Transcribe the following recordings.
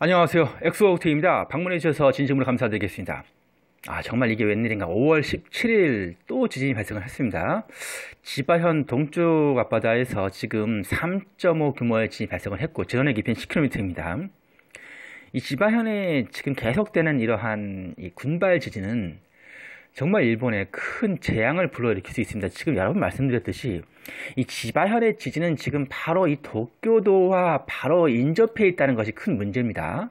안녕하세요. 엑소호테입니다 방문해 주셔서 진심으로 감사드리겠습니다. 아 정말 이게 웬일인가 5월 17일 또 지진이 발생을 했습니다. 지바현 동쪽 앞바다에서 지금 3.5 규모의 지진이 발생을 했고 지원의 깊이는 10km입니다. 이 지바현에 지금 계속되는 이러한 군발 지진은 정말 일본에 큰 재앙을 불러일으킬 수 있습니다. 지금 여러분 말씀드렸듯이 이 지바현의 지진은 지금 바로 이 도쿄도와 바로 인접해 있다는 것이 큰 문제입니다.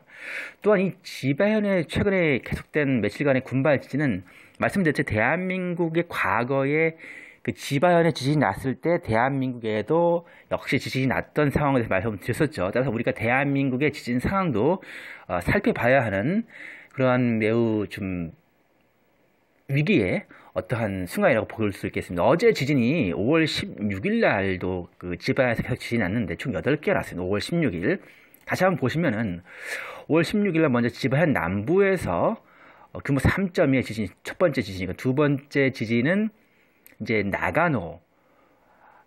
또한 이 지바현의 최근에 계속된 며칠간의 군발 지진은 말씀드렸듯이 대한민국의 과거에 그지바현의 지진이 났을 때 대한민국에도 역시 지진이 났던 상황에 대해서 말씀드렸었죠. 따라서 우리가 대한민국의 지진 상황도 어, 살펴봐야 하는 그러한 매우 좀 위기에 어떠한 순간이라고 볼 수 있겠습니다. 어제 지진이 5월 16일 날도 그 지바에서 계속 지진 났는데 총 8개 났습니다. 5월 16일. 다시 한번 보시면은 5월 16일 날 먼저 지바의 남부에서 어, 규모 3.2의 지진, 첫 번째 지진이고 두 번째 지진은 이제 나가노.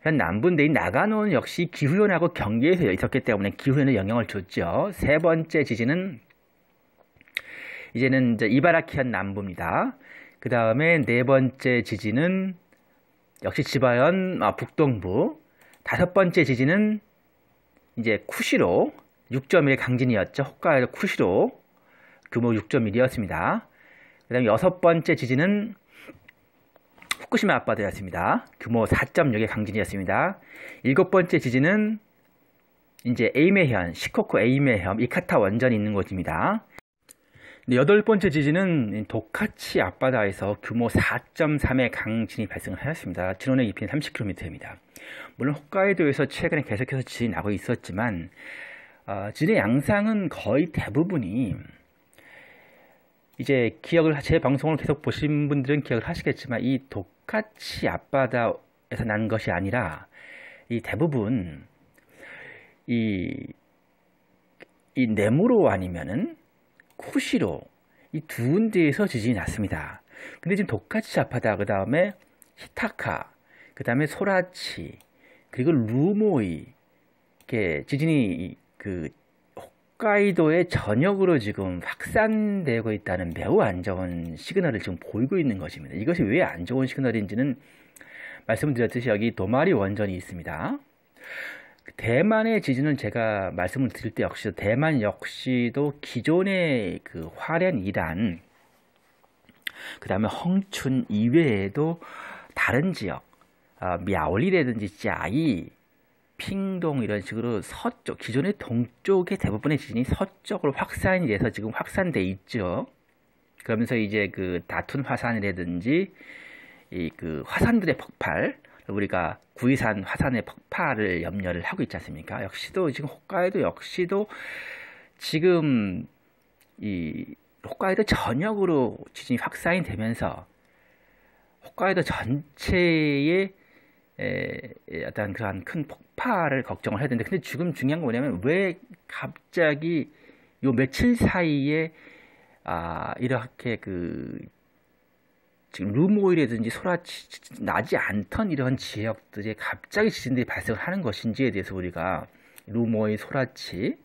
현남부인데이 그러니까 나가노는 역시 기후연하고 경계에서 있었기 때문에 기후연에 영향을 줬죠. 세 번째 지진은 이제는 이제 이바라키현 남부입니다. 그 다음에 네 번째 지진은 역시 지바현 아, 북동부. 다섯 번째 지진은 이제 쿠시로 6.1 강진이었죠. 홋카이도 쿠시로 규모 6.1이었습니다. 그 다음에 여섯 번째 지진은 후쿠시마 앞바다였습니다. 규모 4.6의 강진이었습니다. 일곱 번째 지진은 이제 에이메현, 시코쿠 에이메현, 이카타 원전이 있는 곳입니다. 여덟 번째 지진은 도카치 앞바다에서 규모 4.3의 강진이 발생 하였습니다. 진원의 깊이는 30km입니다. 물론 홋카이도에서 최근에 계속해서 지진이 나고 있었지만 어, 지진의 양상은 거의 대부분이 이제 기억을 제 방송을 계속 보신 분들은 기억을 하시겠지만 이 도카치 앞바다에서 난 것이 아니라 이 대부분 이, 이 네모로 아니면은 쿠시로 이 두 군데에서 지진이 났습니다. 근데 지금 도카치 자파다, 그 다음에 히타카, 그 다음에 소라치, 그리고 루모이, 이렇게 지진이 그 홋카이도의 전역으로 지금 확산되고 있다는 매우 안 좋은 시그널을 지금 보이고 있는 것입니다. 이것이 왜 안 좋은 시그널인지는 말씀드렸듯이 여기 도마리 원전이 있습니다. 대만의 지진은 제가 말씀을 드릴 때 역시 대만 역시도 기존의 그 화롄 이란 그다음에 헝춘 이외에도 다른 지역 아, 어, 미아올리라든지 짜이 핑동 이런 식으로 서쪽 기존의 동쪽의 대부분의 지진이 서쪽으로 확산이 돼서 지금 확산돼 있죠. 그러면서 이제 그 다툰 화산이라든지 이 그 화산들의 폭발 우리가 구이산 화산의 폭파를 염려를 하고 있지 않습니까? 역시도 지금 홋카이도 역시도 지금 이 홋카이도 전역으로 지진이 확산이 되면서 홋카이도 전체에 에, 어떤 그러한 큰폭파를 걱정을 해야 되는데 근데 지금 중요한 건 뭐냐면 왜 갑자기 요 며칠 사이에 아 이렇게 그 지금 루모일이라든지 소라치 나지 않던 이런 지역들이 갑자기 지진들이 발생을 하는 것인지에 대해서 우리가 루모일, 소라치,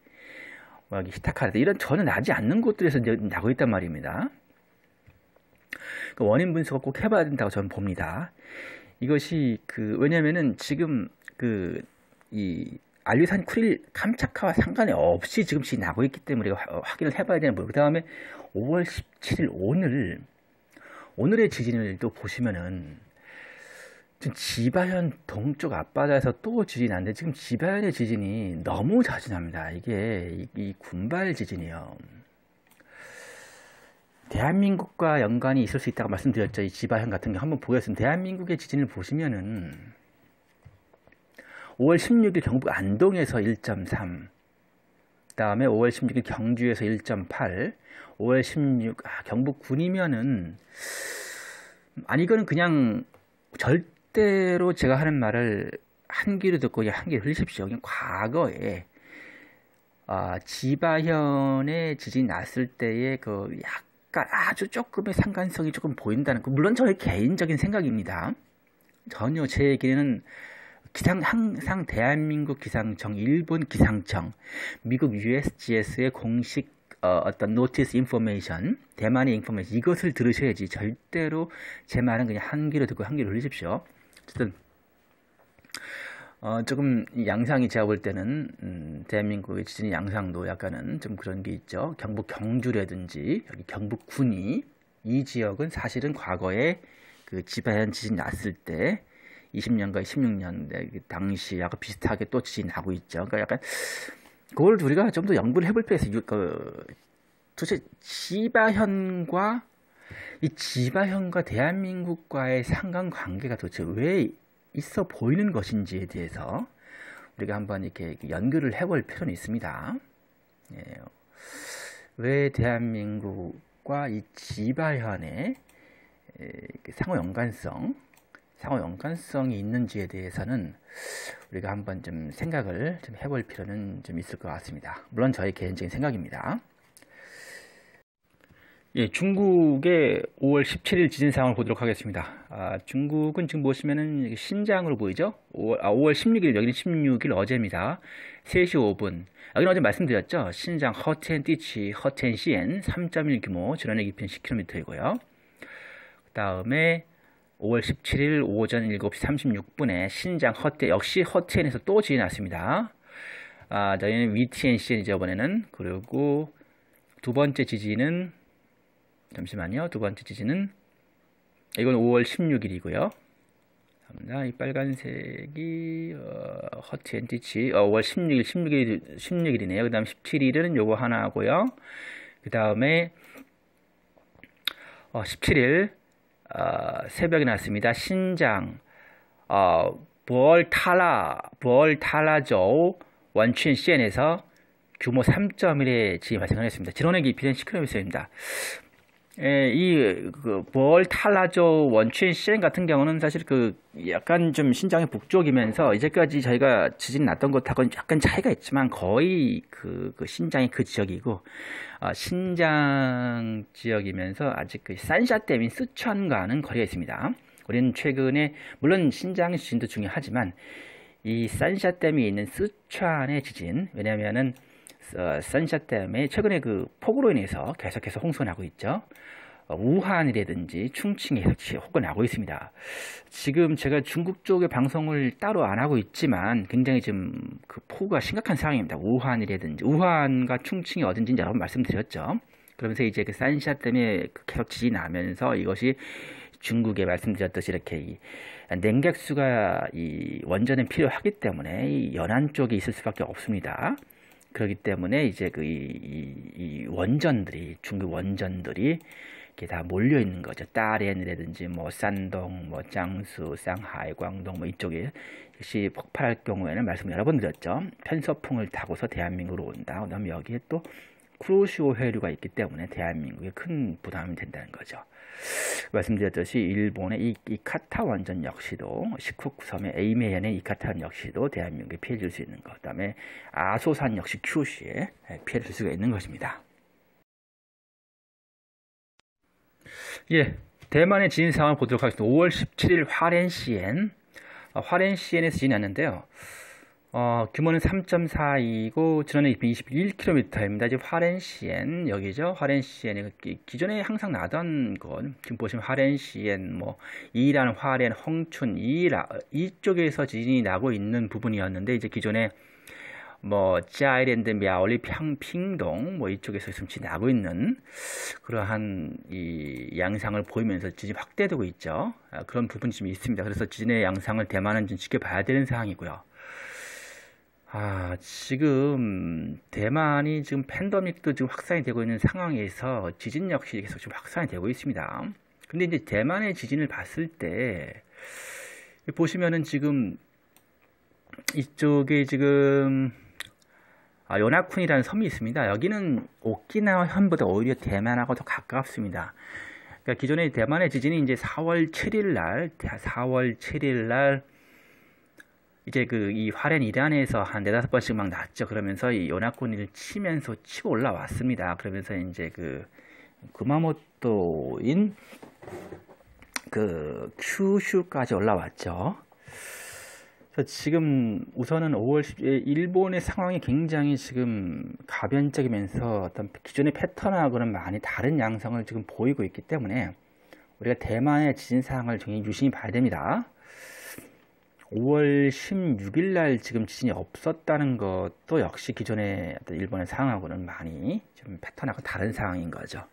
여 히타카르 이런 전혀 나지 않는 곳들에서 이제 나고 있단 말입니다. 그 원인 분석을 꼭 해봐야 된다고 저는 봅니다. 이것이 그 왜냐면은 지금 그 이 알류산 쿠릴 캄차카와 상관이 없이 지금 지나고 있기 때문에 우리가 확인을 해봐야 되는 거예요. 그 다음에 5월 17일 오늘 오늘의 지진을 또 보시면은 지금 지바현 동쪽 앞바다에서 또 지진이 났는데 지금 지바현의 지진이 너무 자주 납니다. 이게 이, 이 군발 지진이요. 대한민국과 연관이 있을 수 있다고 말씀드렸죠. 이 지바현 같은 경우 한번 보겠습니다. 대한민국의 지진을 보시면은 5월 16일 경북 안동에서 1.3, 다음에 5월 16일 경주에서 1.8, 5월 16, 아, 경북 군이면은, 아니, 이거는 그냥 절대로 제가 하는 말을 한 귀로 듣고 한 귀로 흘리십시오. 그냥 과거에, 아, 지바현의 지진이 났을 때의 그 약간 아주 조금의 상관성이 조금 보인다는 거. 그 물론 저의 개인적인 생각입니다. 전혀 제 얘기는 기상 항상 대한민국 기상청, 일본 기상청, 미국 USGS의 공식 어, 어떤 노티스 인포메이션, 대만의 인포메이션 이것을 들으셔야지 절대로 제 말은 그냥 한 귀로 듣고 한 귀로 흘리십시오. 어쨌든 어, 조금 양상이 제가 볼 때는 음, 대한민국의 지진 양상도 약간은 좀 그런 게 있죠. 경북 경주라든지 여기 경북군이 이 지역은 사실은 과거에 그 지바현 지진 났을 때 20년과 1 6년 당시 약간 비슷하게 또 지진 나고 있죠. 그러니까 약간 그걸 우리가 좀 더 연구를 해볼 필요가 있어요. 그, 도대체 지바현과 이 지바현과 대한민국과의 상관관계가 도대체 왜 있어 보이는 것인지에 대해서 우리가 한번 이렇게 연구를 해 볼 필요는 있습니다. 예. 왜 대한민국과 이 지바현의 그 상호 연관성 상호 연관성이 있는지에 대해서는 우리가 한번 좀 생각을 좀 해볼 필요는 좀 있을 것 같습니다. 물론 저의 개인적인 생각입니다. 예, 중국의 5월 17일 지진 상황을 보도록 하겠습니다. 아, 중국은 지금 보시면은 신장으로 보이죠? 5월, 아, 5월 16일, 여기는 16일 어제입니다. 3시 5분. 아, 여기는 어제 말씀드렸죠? 신장 허텐띠치허텐시엔3.1 규모, 전원의 깊이는 10km이고요. 그 다음에 5월 17일 오전 7시 36분에 신장 허트 역시 허트엔에서 또 지인 났습니다. 아, 저희는 위티 n 시 n 이죠 이번에는. 그리고 두 번째 지진은, 잠시만요. 두 번째 지진은, 이건 5월 16일이고요. 감사합니다. 이 빨간색이 어, 허트 엔티치 어, 5월 16일 16일 16일이네요. 그다음 17일은 요거 하나고요. 하 그다음에 어, 17일 어, 새벽에 났습니다. 신장 어, 부얼타라 부얼타라조 원춘 시엔에서 규모 3.1의 지진 발생을 했습니다. 진원의 깊이는 10km입니다. 예, 이그볼 탈라조 원추인 시행 같은 경우는 사실 그 약간 좀신장의 북쪽이면서 이제까지 저희가 지진 났던 것하고는 약간 차이가 있지만 거의 그, 그 신장이 그 지역이고 어, 신장 지역이면서 아직 그 산샤댐인 쓰촨과는 거리가 있습니다. 우리는 최근에 물론 신장 지진도 중요하지만 이 산샤댐이 있는 쓰촨의 지진 왜냐면은 어, 선샷 댐에 최근에 그 폭우로 인해서 계속해서 홍수나고 있죠. 어, 우한이라든지 충칭에 혹은 나고 있습니다. 지금 제가 중국 쪽에 방송을 따로 안 하고 있지만 굉장히 지금 그 폭우가 심각한 상황입니다. 우한이라든지 우한과 충칭이 어딘지 여러분 말씀드렸죠. 그러면서 이제 그 산샤 댐문에 그 계속 지진 나면서 이것이 중국에 말씀드렸듯이 이렇게 이 냉각수가 이 원전에 필요하기 때문에 이 연안 쪽에 있을 수밖에 없습니다. 그렇기 때문에 이제 그 이, 이, 이 원전들이 중국 원전들이 이렇게 다 몰려 있는 거죠. 딸엔이라든지 뭐 산동, 뭐 장수, 상하이, 광동 뭐 이쪽에 역시 폭발할 경우에는 말씀 여러 번 드렸죠. 편서풍을 타고서 대한민국으로 온다. 그다음 여기에 또 크루시오 회류가 있기 때문에 대한민국에 큰 부담이 된다는 거죠. 말씀드렸듯이 일본의 이, 이 카타 원전 역시도 시쿠쿠섬의 에이메현의 이 카타 역시도 대한민국에 피해를 줄수 있는 것. 그다음에 아소산 역시 큐시에 피해를 줄 수가 있는 것입니다. 예, 대만의 진 상황 보도록 하겠습니다. 5월 17일 화렌시엔 어, 화렌시엔에서 지진 났는데요. 어, 규모는 3 4이고 지난해 21km입니다. 이제 화렌시엔 여기죠. 화렌시엔 그 기존에 항상 나던 건 지금 보시면 화렌시엔 뭐 이란, 화렌, 홍춘 이라 이쪽에서 지진이 나고 있는 부분이었는데 이제 기존에 뭐 지아일랜드, 미아올리, 평, 핑동 뭐 이쪽에서 지금 지나고 있는 그러한 이 양상을 보이면서 지진 확대되고 있죠. 아, 그런 부분이 좀 있습니다. 그래서 지진의 양상을 대만은 좀 지켜봐야 되는 상황이고요. 아, 지금 대만이 지금 팬더믹도 지금 확산이 되고 있는 상황에서 지진 역시 계속 지금 확산이 되고 있습니다. 근데 이제 대만의 지진을 봤을 때 보시면은 지금 이쪽에 지금 아, 요나쿤이라는 섬이 있습니다. 여기는 오키나와 현보다 오히려 대만하고 더 가깝습니다. 그러니까 기존에 대만의 지진이 이제 4월 7일 날, 4월 7일 날 이제 그 이 화렌 이단에서한 네다섯 번씩 막 났죠. 그러면서 이 연합군을 치면서 치고 올라왔습니다. 그러면서 이제 그 구마모토인 그 큐슈까지 올라왔죠. 그래서 지금 우선은 5월 10일 일본의 상황이 굉장히 지금 가변적이면서 어떤 기존의 패턴하고는 많이 다른 양상을 지금 보이고 있기 때문에 우리가 대만의 지진 상황을 정말 유심히 봐야 됩니다. 5월 16일 날 지금 지진이 없었다는 것도 역시 기존의 일본의 상황하고는 많이 좀 패턴하고 다른 상황인 거죠.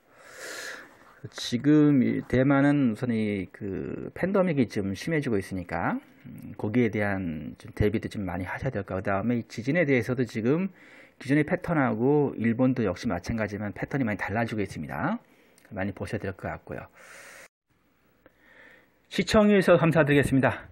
지금 대만은 우선 이그 팬데믹이 좀 심해지고 있으니까 음, 거기에 대한 좀 대비도 좀 많이 하셔야 될 거. 그다음에 지진에 대해서도 지금 기존의 패턴하고 일본도 역시 마찬가지지만 패턴이 많이 달라지고 있습니다. 많이 보셔야 될 것 같고요. 시청해주셔서 감사드리겠습니다.